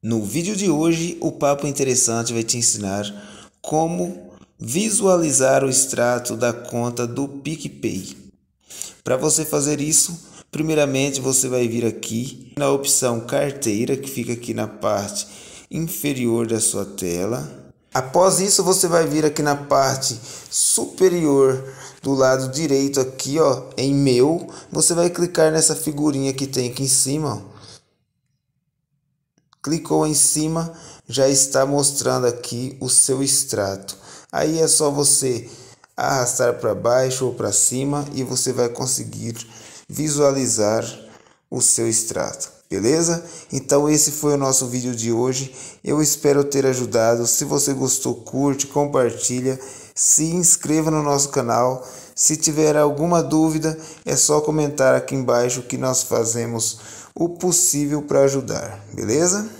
No vídeo de hoje, o Papo Interessante vai te ensinar como visualizar o extrato da conta do PicPay. Para você fazer isso, primeiramente você vai vir aqui na opção carteira, que fica aqui na parte inferior da sua tela. Após isso, você vai vir aqui na parte superior do lado direito aqui, ó, em meu, você vai clicar nessa figurinha que tem aqui em cima, ó Clicou em cima, já está mostrando aqui o seu extrato. Aí é só você arrastar para baixo ou para cima e você vai conseguir visualizar o seu extrato. Beleza? Então esse foi o nosso vídeo de hoje. Eu espero ter ajudado. Se você gostou, curte, compartilha, se inscreva no nosso canal. Se tiver alguma dúvida, é só comentar aqui embaixo que nós fazemos o possível para ajudar. Beleza?